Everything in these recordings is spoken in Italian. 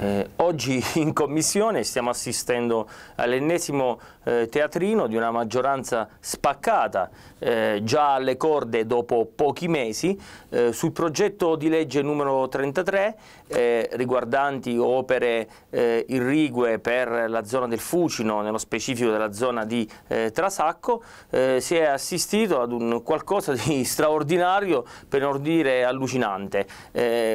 Eh, oggi in commissione stiamo assistendo all'ennesimo eh, teatrino di una maggioranza spaccata, eh, già alle corde dopo pochi mesi, eh, sul progetto di legge numero 33 eh, riguardanti opere eh, irrigue per la zona del Fucino, nello specifico della zona di Trasacco, si è assistito ad un qualcosa di straordinario, per non dire allucinante.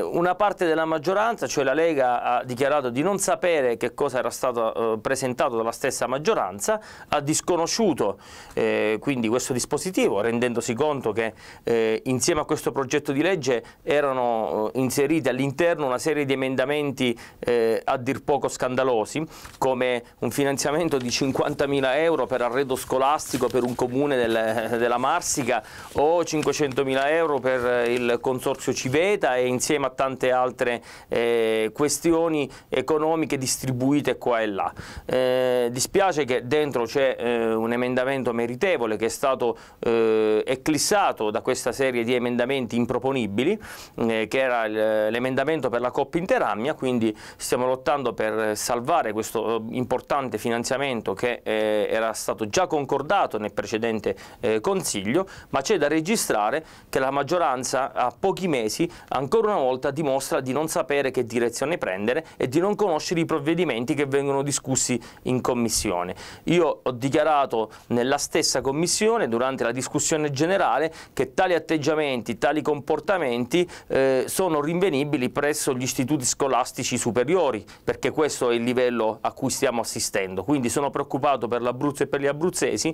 una parte della maggioranza, cioè la Lega, ha dichiarato di non sapere che cosa era stato eh, presentato dalla stessa maggioranza, ha disconosciuto eh, quindi questo dispositivo rendendosi conto che eh, insieme a questo progetto di legge erano eh, inseriti all'interno una serie di emendamenti eh, a dir poco scandalosi come un finanziamento di 50.000 euro per arredo scolastico per un comune del, della Marsica o 500.000 euro per il consorzio Civeta e insieme a tante altre eh, questioni economiche distribuite qua e là. Eh, dispiace che dentro c'è eh, un emendamento meritevole che è stato eh, eclissato da questa serie di emendamenti improponibili, eh, che era l'emendamento per la Coppa Interamia, quindi stiamo lottando per salvare questo eh, importante finanziamento che eh, era stato già concordato nel precedente Consiglio, ma c'è da registrare che la maggioranza a pochi mesi ancora una volta dimostra di non sapere che direzione prendere e di non conoscere i provvedimenti che vengono discussi in commissione. Io ho dichiarato nella stessa commissione, durante la discussione generale, che tali atteggiamenti, tali comportamenti eh, sono rinvenibili presso gli istituti scolastici superiori, perché questo è il livello a cui stiamo assistendo. Quindi sono preoccupato per l'Abruzzo e per gli abruzzesi,